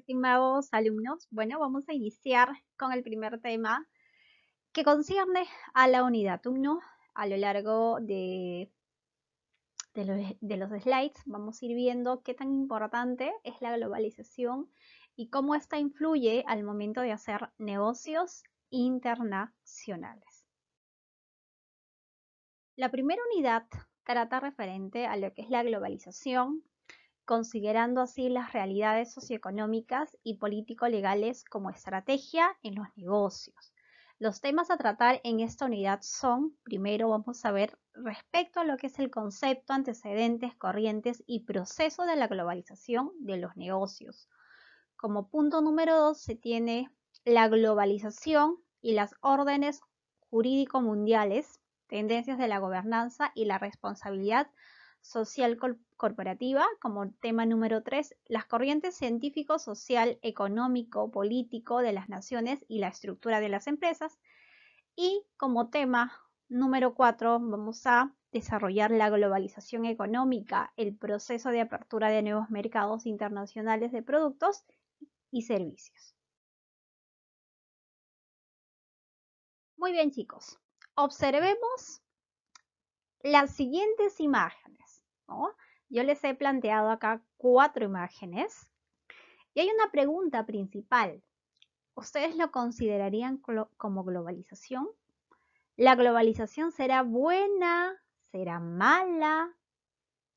estimados alumnos, bueno, vamos a iniciar con el primer tema que concierne a la unidad 1. A lo largo de, de los slides vamos a ir viendo qué tan importante es la globalización y cómo ésta influye al momento de hacer negocios internacionales. La primera unidad trata referente a lo que es la globalización, considerando así las realidades socioeconómicas y político-legales como estrategia en los negocios. Los temas a tratar en esta unidad son, primero vamos a ver respecto a lo que es el concepto, antecedentes, corrientes y proceso de la globalización de los negocios. Como punto número dos se tiene la globalización y las órdenes jurídico-mundiales, tendencias de la gobernanza y la responsabilidad social corporativa, como tema número 3, las corrientes científico, social, económico, político de las naciones y la estructura de las empresas. Y como tema número 4, vamos a desarrollar la globalización económica, el proceso de apertura de nuevos mercados internacionales de productos y servicios. Muy bien chicos, observemos las siguientes imágenes. Yo les he planteado acá cuatro imágenes y hay una pregunta principal. ¿Ustedes lo considerarían como globalización? ¿La globalización será buena? ¿Será mala?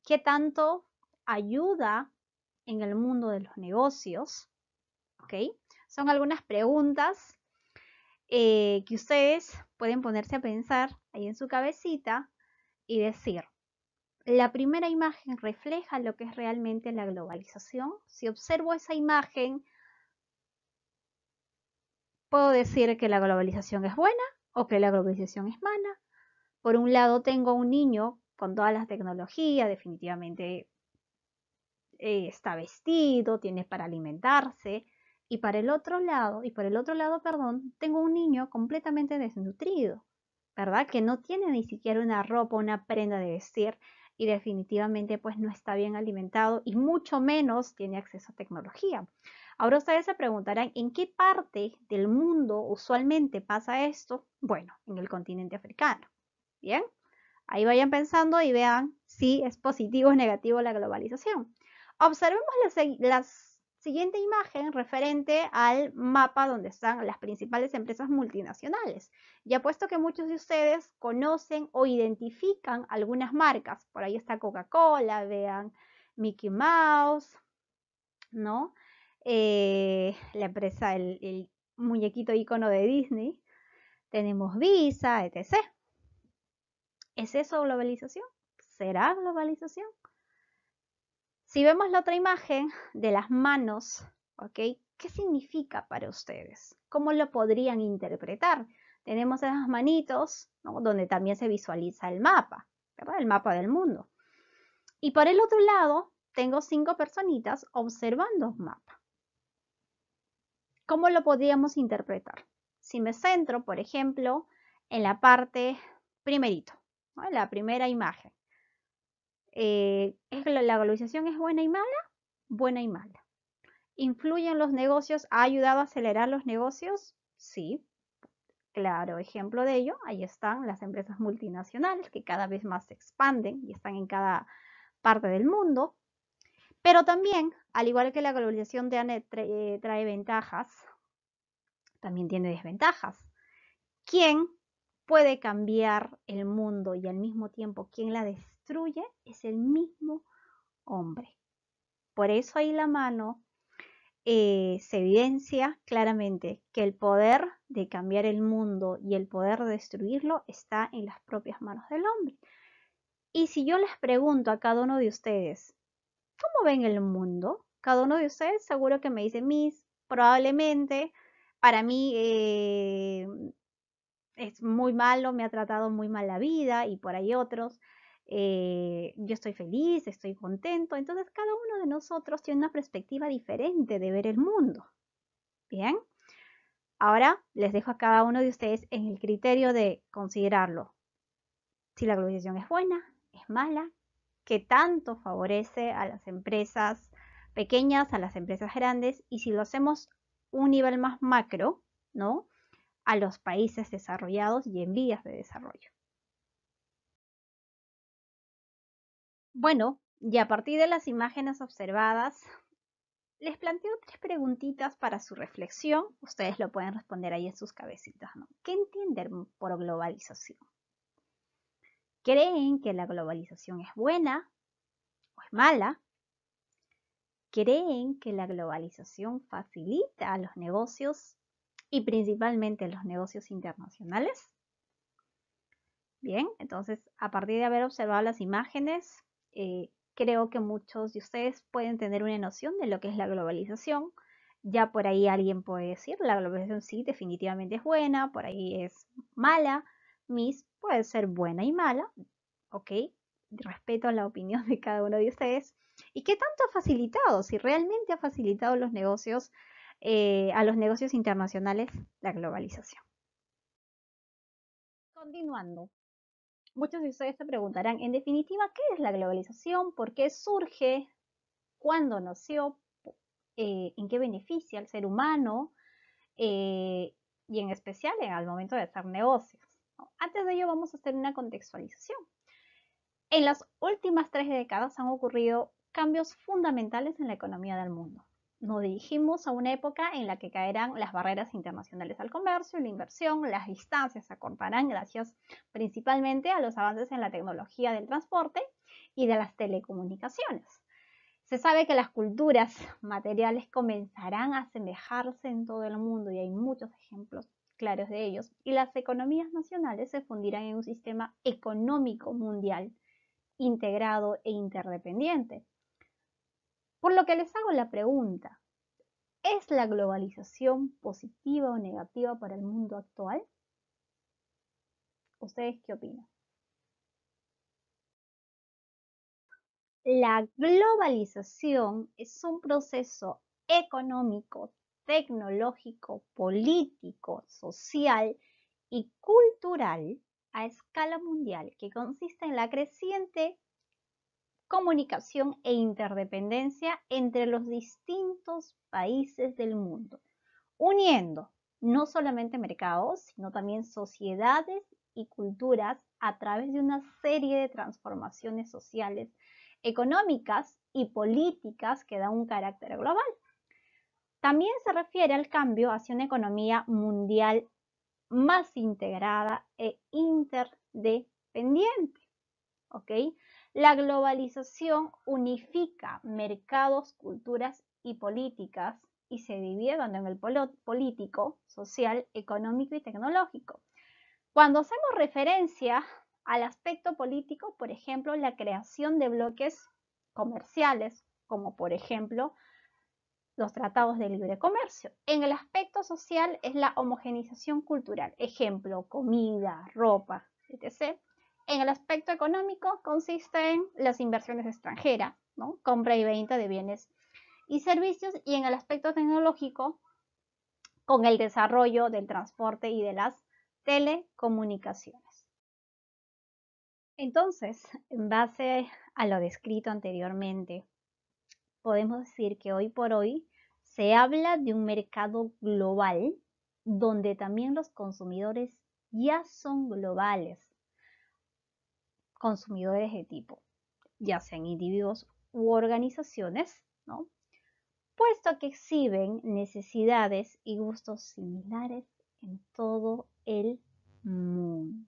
¿Qué tanto ayuda en el mundo de los negocios? Son algunas preguntas eh, que ustedes pueden ponerse a pensar ahí en su cabecita y decir, la primera imagen refleja lo que es realmente la globalización. Si observo esa imagen, puedo decir que la globalización es buena o que la globalización es mala. Por un lado, tengo un niño con todas las tecnologías, definitivamente eh, está vestido, tiene para alimentarse. Y para el otro lado, y por el otro lado, perdón, tengo un niño completamente desnutrido, ¿verdad? Que no tiene ni siquiera una ropa, una prenda de vestir, y definitivamente pues no está bien alimentado y mucho menos tiene acceso a tecnología. Ahora ustedes se preguntarán, ¿en qué parte del mundo usualmente pasa esto? Bueno, en el continente africano. Bien, ahí vayan pensando y vean si es positivo o negativo la globalización. Observemos las, las Siguiente imagen referente al mapa donde están las principales empresas multinacionales. Y apuesto que muchos de ustedes conocen o identifican algunas marcas. Por ahí está Coca-Cola, vean Mickey Mouse, ¿no? Eh, la empresa, el, muñequito icono de Disney. Tenemos Visa, etc. ¿Es eso globalización? ¿Será globalización? Si vemos la otra imagen de las manos, ¿Qué significa para ustedes? ¿Cómo lo podrían interpretar? Tenemos esas manitos, donde también se visualiza el mapa, El mapa del mundo. Y por el otro lado, tengo cinco personitas observando un mapa. ¿Cómo lo podríamos interpretar? Si me centro, por ejemplo, en la parte primerito, en la primera imagen. Eh, es, la globalización es buena y mala, buena y mala. ¿Influye en los negocios? ¿Ha ayudado a acelerar los negocios? Sí. Claro, ejemplo de ello, ahí están las empresas multinacionales que cada vez más se expanden y están en cada parte del mundo. Pero también, al igual que la globalización eh, trae, ventajas, también tiene desventajas. ¿Quién puede cambiar el mundo y al mismo tiempo quién la desea? es el mismo hombre. Por eso ahí la mano eh, se evidencia claramente que el poder de cambiar el mundo y el poder de destruirlo está en las propias manos del hombre. Y si yo les pregunto a cada uno de ustedes, ¿cómo ven el mundo? Cada uno de ustedes seguro que me dice, Miss, probablemente para mí eh, es muy malo, me ha tratado muy mal la vida y por ahí otros. Eh, yo estoy feliz, estoy contento. Entonces cada uno de nosotros tiene una perspectiva diferente de ver el mundo. Bien, ahora les dejo a cada uno de ustedes en el criterio de considerarlo. Si la globalización es buena, es mala, qué tanto favorece a las empresas pequeñas, a las empresas grandes, y si lo hacemos un nivel más macro, ¿no? A los países desarrollados y en vías de desarrollo. Bueno, y a partir de las imágenes observadas, les planteo tres preguntitas para su reflexión. Ustedes lo pueden responder ahí en sus cabecitas. ¿no? ¿Qué entienden por globalización? ¿Creen que la globalización es buena o es mala? ¿Creen que la globalización facilita a los negocios y principalmente los negocios internacionales? Bien, entonces a partir de haber observado las imágenes, eh, creo que muchos de ustedes pueden tener una noción de lo que es la globalización. Ya por ahí alguien puede decir, la globalización sí, definitivamente es buena, por ahí es mala. Miss puede ser buena y mala, ¿ok? Respeto la opinión de cada uno de ustedes. ¿Y qué tanto ha facilitado? Si realmente ha facilitado los negocios, eh, a los negocios internacionales, la globalización. Continuando, Muchos de ustedes se preguntarán, en definitiva, ¿qué es la globalización? ¿Por qué surge? ¿Cuándo nació? Eh, ¿En qué beneficia al ser humano? Eh, y en especial al momento de hacer negocios. Antes de ello vamos a hacer una contextualización. En las últimas tres décadas han ocurrido cambios fundamentales en la economía del mundo nos dirigimos a una época en la que caerán las barreras internacionales al comercio, la inversión, las distancias se acortarán gracias principalmente a los avances en la tecnología del transporte y de las telecomunicaciones. Se sabe que las culturas materiales comenzarán a asemejarse en todo el mundo y hay muchos ejemplos claros de ellos, y las economías nacionales se fundirán en un sistema económico mundial integrado e interdependiente por lo que les hago la pregunta, ¿es la globalización positiva o negativa para el mundo actual? ¿Ustedes qué opinan? La globalización es un proceso económico, tecnológico, político, social y cultural a escala mundial que consiste en la creciente comunicación e interdependencia entre los distintos países del mundo, uniendo no solamente mercados, sino también sociedades y culturas a través de una serie de transformaciones sociales, económicas y políticas que dan un carácter global. También se refiere al cambio hacia una economía mundial más integrada e interdependiente. ¿ok? La globalización unifica mercados, culturas y políticas y se divide en el político, social, económico y tecnológico. Cuando hacemos referencia al aspecto político, por ejemplo, la creación de bloques comerciales, como por ejemplo los tratados de libre comercio. En el aspecto social es la homogenización cultural, ejemplo, comida, ropa, etc. En el aspecto económico consiste en las inversiones extranjeras, compra y venta de bienes y servicios. Y en el aspecto tecnológico, con el desarrollo del transporte y de las telecomunicaciones. Entonces, en base a lo descrito anteriormente, podemos decir que hoy por hoy se habla de un mercado global donde también los consumidores ya son globales, consumidores de tipo, ya sean individuos u organizaciones, puesto que exhiben necesidades y gustos similares en todo el mundo.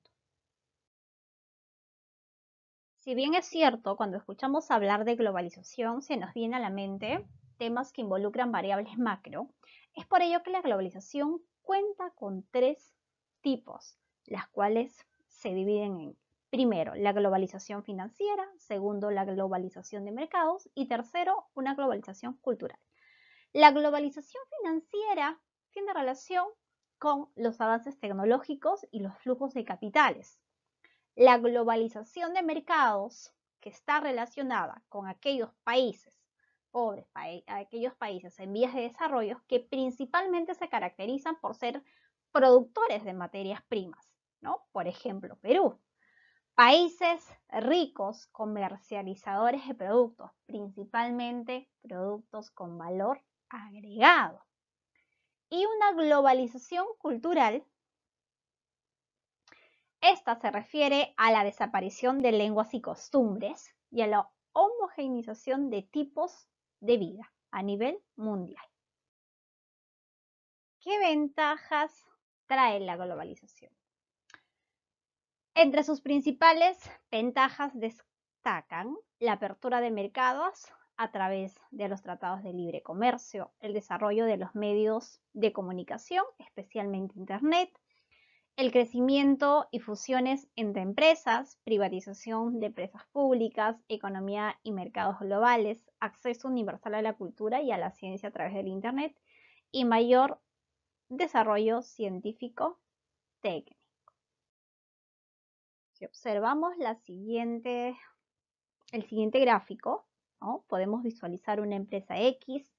Si bien es cierto, cuando escuchamos hablar de globalización se nos viene a la mente temas que involucran variables macro, es por ello que la globalización cuenta con tres tipos, las cuales se dividen en Primero, la globalización financiera, segundo, la globalización de mercados y tercero, una globalización cultural. La globalización financiera tiene relación con los avances tecnológicos y los flujos de capitales. La globalización de mercados, que está relacionada con aquellos países pobres, aquellos países en vías de desarrollo, que principalmente se caracterizan por ser productores de materias primas, ¿no? Por ejemplo, Perú. Países ricos comercializadores de productos, principalmente productos con valor agregado. Y una globalización cultural. Esta se refiere a la desaparición de lenguas y costumbres y a la homogeneización de tipos de vida a nivel mundial. ¿Qué ventajas trae la globalización? Entre sus principales ventajas destacan la apertura de mercados a través de los tratados de libre comercio, el desarrollo de los medios de comunicación, especialmente Internet, el crecimiento y fusiones entre empresas, privatización de empresas públicas, economía y mercados globales, acceso universal a la cultura y a la ciencia a través del Internet y mayor desarrollo científico técnico. Si observamos el siguiente gráfico, podemos visualizar una empresa X,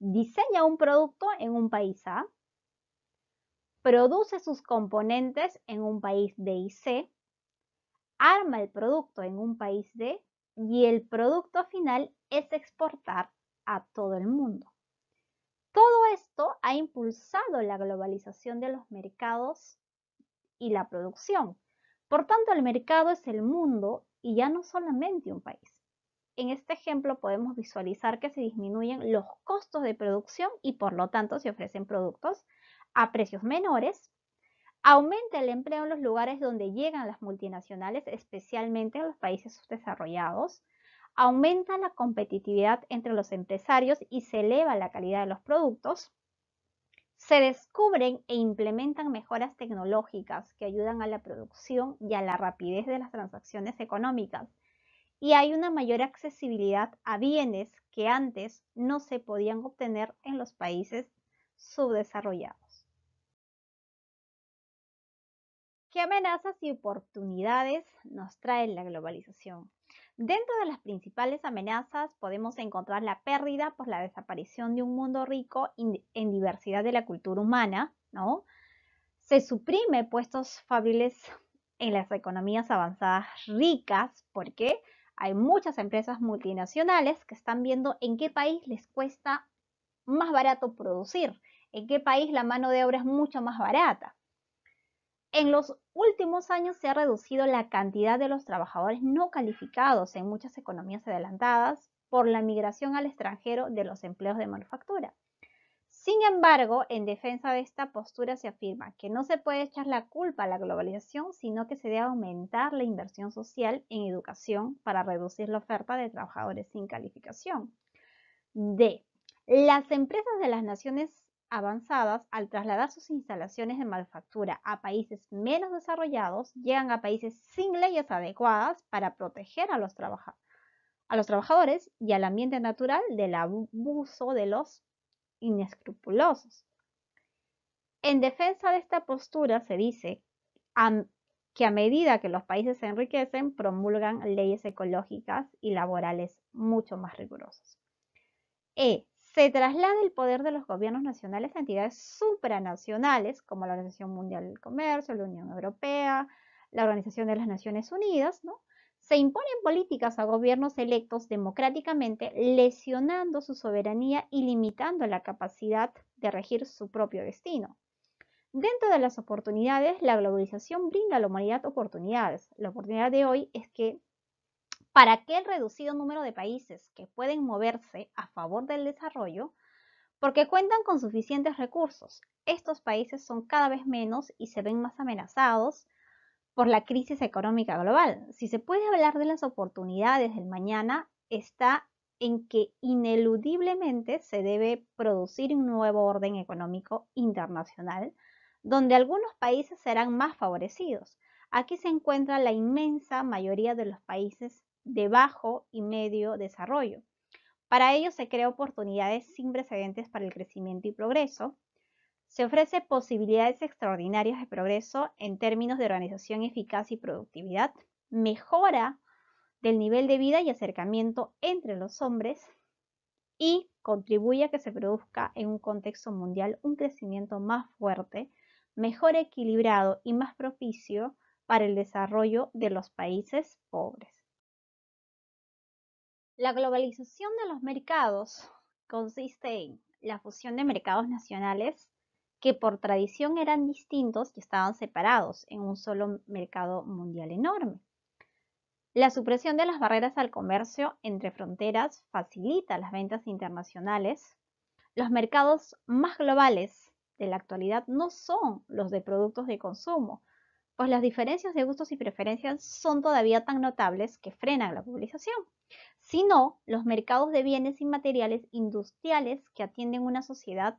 diseña un producto en un país A, produce sus componentes en un país B y C, arma el producto en un país D y el producto final es exportar a todo el mundo. Todo esto ha impulsado la globalización de los mercados y la producción, por tanto, el mercado es el mundo y ya no solamente un país. En este ejemplo podemos visualizar que se disminuyen los costos de producción y por lo tanto se ofrecen productos a precios menores. Aumenta el empleo en los lugares donde llegan las multinacionales, especialmente en los países subdesarrollados. Aumenta la competitividad entre los empresarios y se eleva la calidad de los productos. Se descubren e implementan mejoras tecnológicas que ayudan a la producción y a la rapidez de las transacciones económicas. Y hay una mayor accesibilidad a bienes que antes no se podían obtener en los países subdesarrollados. ¿Qué amenazas y oportunidades nos trae la globalización? Dentro de las principales amenazas podemos encontrar la pérdida por la desaparición de un mundo rico en diversidad de la cultura humana, ¿no? Se suprime puestos fábiles en las economías avanzadas ricas porque hay muchas empresas multinacionales que están viendo en qué país les cuesta más barato producir, en qué país la mano de obra es mucho más barata. En los últimos años se ha reducido la cantidad de los trabajadores no calificados en muchas economías adelantadas por la migración al extranjero de los empleos de manufactura. Sin embargo, en defensa de esta postura se afirma que no se puede echar la culpa a la globalización, sino que se debe aumentar la inversión social en educación para reducir la oferta de trabajadores sin calificación. D. Las empresas de las naciones avanzadas, al trasladar sus instalaciones de manufactura a países menos desarrollados, llegan a países sin leyes adecuadas para proteger a los, trabajadores y al ambiente natural del abuso de los inescrupulosos. En defensa de esta postura se dice que a medida que los países se enriquecen, promulgan leyes ecológicas y laborales mucho más rigurosas. E se traslada el poder de los gobiernos nacionales a entidades supranacionales como la Organización Mundial del Comercio, la Unión Europea, la Organización de las Naciones Unidas, ¿no? Se imponen políticas a gobiernos electos democráticamente, lesionando su soberanía y limitando la capacidad de regir su propio destino. Dentro de las oportunidades, la globalización brinda a la humanidad oportunidades. La oportunidad de hoy es que para aquel reducido número de países que pueden moverse a favor del desarrollo porque cuentan con suficientes recursos. Estos países son cada vez menos y se ven más amenazados por la crisis económica global. Si se puede hablar de las oportunidades del mañana, está en que ineludiblemente se debe producir un nuevo orden económico internacional donde algunos países serán más favorecidos. Aquí se encuentra la inmensa mayoría de los países de bajo y medio desarrollo. Para ello se crea oportunidades sin precedentes para el crecimiento y progreso. Se ofrece posibilidades extraordinarias de progreso en términos de organización eficaz y productividad, mejora del nivel de vida y acercamiento entre los hombres y contribuye a que se produzca en un contexto mundial un crecimiento más fuerte, mejor equilibrado y más propicio para el desarrollo de los países pobres. La globalización de los mercados consiste en la fusión de mercados nacionales que por tradición eran distintos y estaban separados en un solo mercado mundial enorme. La supresión de las barreras al comercio entre fronteras facilita las ventas internacionales. Los mercados más globales de la actualidad no son los de productos de consumo, pues las diferencias de gustos y preferencias son todavía tan notables que frenan la globalización sino los mercados de bienes y materiales industriales que atienden una sociedad,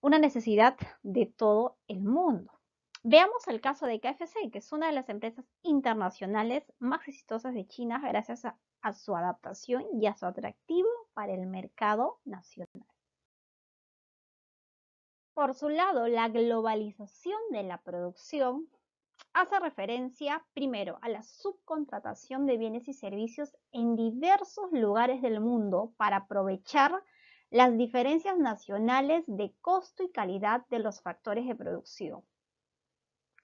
una necesidad de todo el mundo. Veamos el caso de KFC, que es una de las empresas internacionales más exitosas de China gracias a, a su adaptación y a su atractivo para el mercado nacional. Por su lado, la globalización de la producción hace referencia primero a la subcontratación de bienes y servicios en diversos lugares del mundo para aprovechar las diferencias nacionales de costo y calidad de los factores de producción,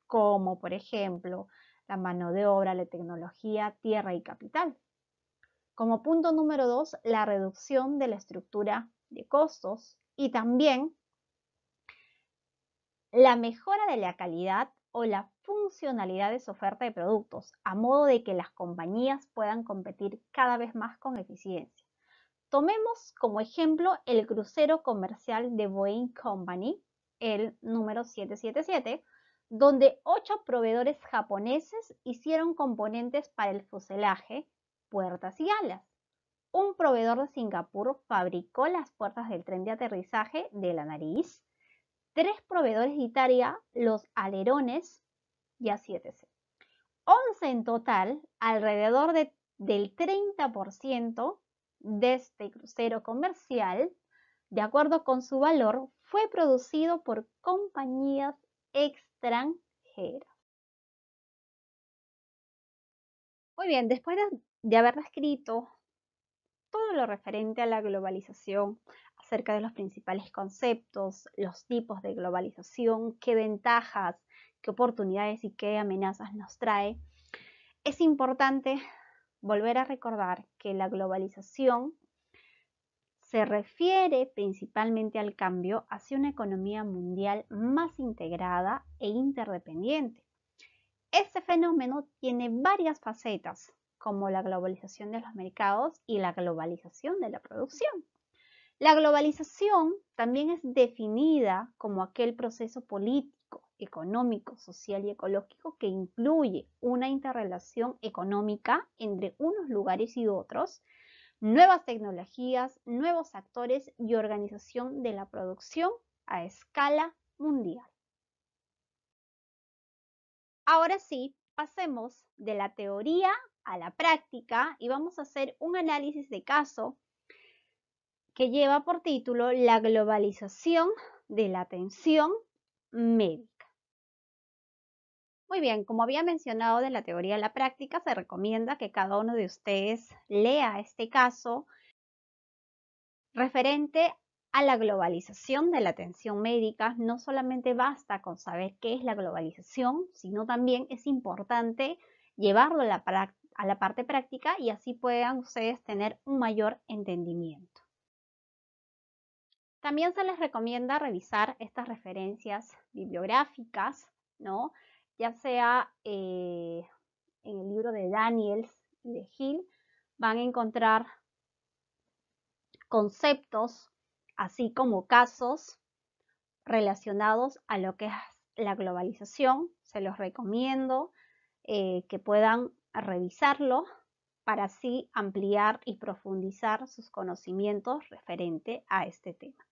como por ejemplo la mano de obra, la tecnología, tierra y capital. Como punto número dos, la reducción de la estructura de costos y también la mejora de la calidad o la funcionalidad de su oferta de productos, a modo de que las compañías puedan competir cada vez más con eficiencia. Tomemos como ejemplo el crucero comercial de Boeing Company, el número 777, donde ocho proveedores japoneses hicieron componentes para el fuselaje, puertas y alas. Un proveedor de Singapur fabricó las puertas del tren de aterrizaje de la nariz Tres proveedores de Italia, los alerones y 7C. 11 en total, alrededor del 30% de este crucero comercial, de acuerdo con su valor, fue producido por compañías extranjeras. Muy bien, después de, de haber descrito todo lo referente a la globalización, acerca de los principales conceptos, los tipos de globalización, qué ventajas, qué oportunidades y qué amenazas nos trae, es importante volver a recordar que la globalización se refiere principalmente al cambio hacia una economía mundial más integrada e interdependiente. Este fenómeno tiene varias facetas, como la globalización de los mercados y la globalización de la producción. La globalización también es definida como aquel proceso político, económico, social y ecológico que incluye una interrelación económica entre unos lugares y otros, nuevas tecnologías, nuevos actores y organización de la producción a escala mundial. Ahora sí, pasemos de la teoría a la práctica y vamos a hacer un análisis de caso que lleva por título La globalización de la atención médica. Muy bien, como había mencionado de la teoría a la práctica, se recomienda que cada uno de ustedes lea este caso referente a la globalización de la atención médica. No solamente basta con saber qué es la globalización, sino también es importante llevarlo a la, a la parte práctica y así puedan ustedes tener un mayor entendimiento. También se les recomienda revisar estas referencias bibliográficas, ¿no? ya sea eh, en el libro de Daniels y de Hill, van a encontrar conceptos, así como casos relacionados a lo que es la globalización. Se los recomiendo eh, que puedan revisarlo para así ampliar y profundizar sus conocimientos referente a este tema.